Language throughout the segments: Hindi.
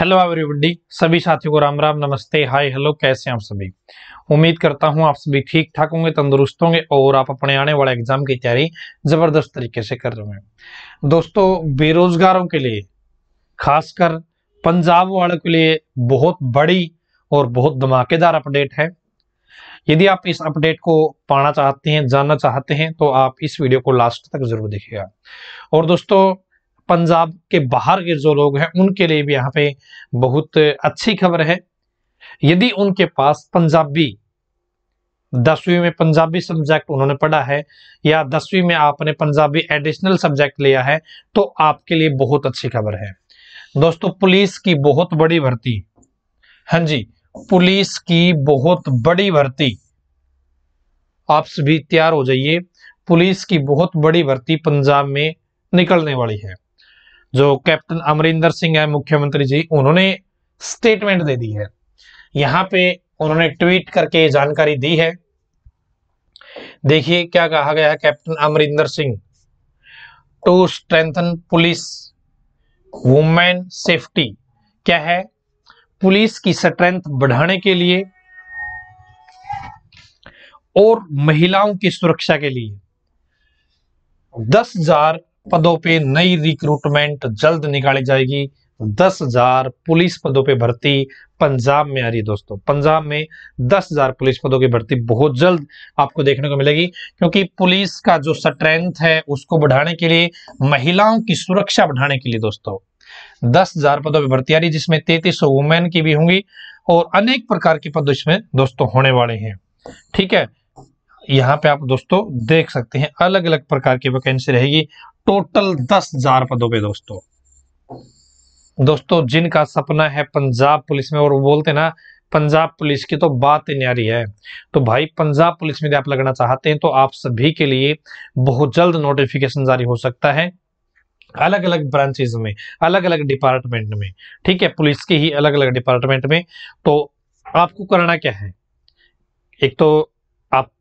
हेलो एवरीबडी सभी साथियों को राम राम नमस्ते हाय हेलो कैसे हैं आप सभी उम्मीद करता हूं आप सभी ठीक ठाक होंगे तंदुरुस्त होंगे और आप अपने आने वाले एग्जाम की तैयारी जबरदस्त तरीके से कर रहे हैं दोस्तों बेरोजगारों के लिए खासकर पंजाब वालों के लिए बहुत बड़ी और बहुत धमाकेदार अपडेट है यदि आप इस अपडेट को पाना चाहते हैं जानना चाहते हैं तो आप इस वीडियो को लास्ट तक जरूर देखिएगा और दोस्तों पंजाब के बाहर के जो लोग हैं उनके लिए भी यहाँ पे बहुत अच्छी खबर है यदि उनके पास पंजाबी दसवीं में पंजाबी सब्जेक्ट उन्होंने पढ़ा है या दसवीं में आपने पंजाबी एडिशनल सब्जेक्ट लिया है तो आपके लिए बहुत अच्छी खबर है दोस्तों पुलिस की बहुत बड़ी भर्ती हाँ जी पुलिस की बहुत बड़ी भर्ती आप सभी तैयार हो जाइए पुलिस की बहुत बड़ी भर्ती पंजाब में निकलने वाली है जो कैप्टन अमरिंदर सिंह है मुख्यमंत्री जी उन्होंने स्टेटमेंट दे दी है यहां पे उन्होंने ट्वीट करके जानकारी दी है देखिए क्या कहा गया है Captain Amarinder Singh to strengthen police women safety क्या है पुलिस की स्ट्रेंथ बढ़ाने के लिए और महिलाओं की सुरक्षा के लिए दस हजार पदों पे नई रिक्रूटमेंट जल्द निकाली जाएगी दस हजार पुलिस पदों पे भर्ती पंजाब में आ रही है दोस्तों पंजाब में दस हजार पुलिस पदों की भर्ती बहुत जल्द आपको देखने को मिलेगी क्योंकि पुलिस का जो स्ट्रेंथ है उसको बढ़ाने के लिए महिलाओं की सुरक्षा बढ़ाने के लिए दोस्तों दस हजार पदों पर भर्ती आ रही जिसमें तैतीस सौ वुमेन की भी होंगी और अनेक प्रकार के पद इसमें दोस्तों होने वाले हैं ठीक है यहाँ पे आप दोस्तों देख सकते हैं अलग अलग प्रकार की वैकेंसी रहेगी टोटल दस हजार पदों पे दोस्तों दोस्तों जिनका सपना है पंजाब पुलिस में और वो बोलते ना पंजाब पुलिस की तो बात ही न्यारी है तो भाई पंजाब पुलिस में आप लगना चाहते हैं तो आप सभी के लिए बहुत जल्द नोटिफिकेशन जारी हो सकता है अलग अलग ब्रांचेज में अलग अलग डिपार्टमेंट में ठीक है पुलिस के ही अलग अलग डिपार्टमेंट में तो आपको करना क्या है एक तो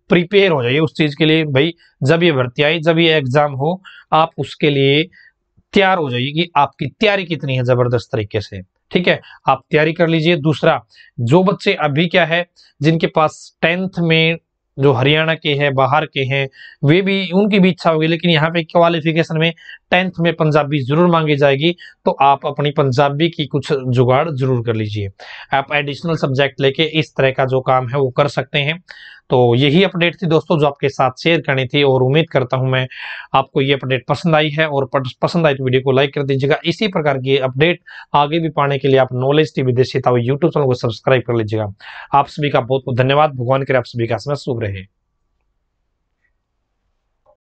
प्रिपेयर हो जाइए उस चीज़ के लिए भाई जब ये भर्ती आई जब ये एग्ज़ाम हो आप उसके लिए तैयार हो जाइए कि आपकी तैयारी कितनी है ज़बरदस्त तरीके से ठीक है आप तैयारी कर लीजिए दूसरा जो बच्चे अभी क्या है जिनके पास टेंथ में जो हरियाणा के हैं बाहर के हैं वे भी उनकी भी इच्छा होगी लेकिन यहाँ पे क्वालिफिकेशन में टेंथ में पंजाबी जरूर मांगी जाएगी तो आप अपनी पंजाबी की कुछ जुगाड़ जरूर कर लीजिए आप एडिशनल सब्जेक्ट लेके इस तरह का जो काम है वो कर सकते हैं तो यही अपडेट थी दोस्तों जो आपके साथ शेयर करनी थी और उम्मीद करता हूं मैं आपको ये अपडेट पसंद आई है और पसंद आई तो वीडियो को लाइक कर दीजिएगा इसी प्रकार की अपडेट आगे भी पाने के लिए आप knowledge TV Desi YouTube channel को सब्सक्राइब कर लीजिएगा आप सभी का बहुत बहुत धन्यवाद भगवान करे आप सभी का समय सुख रहे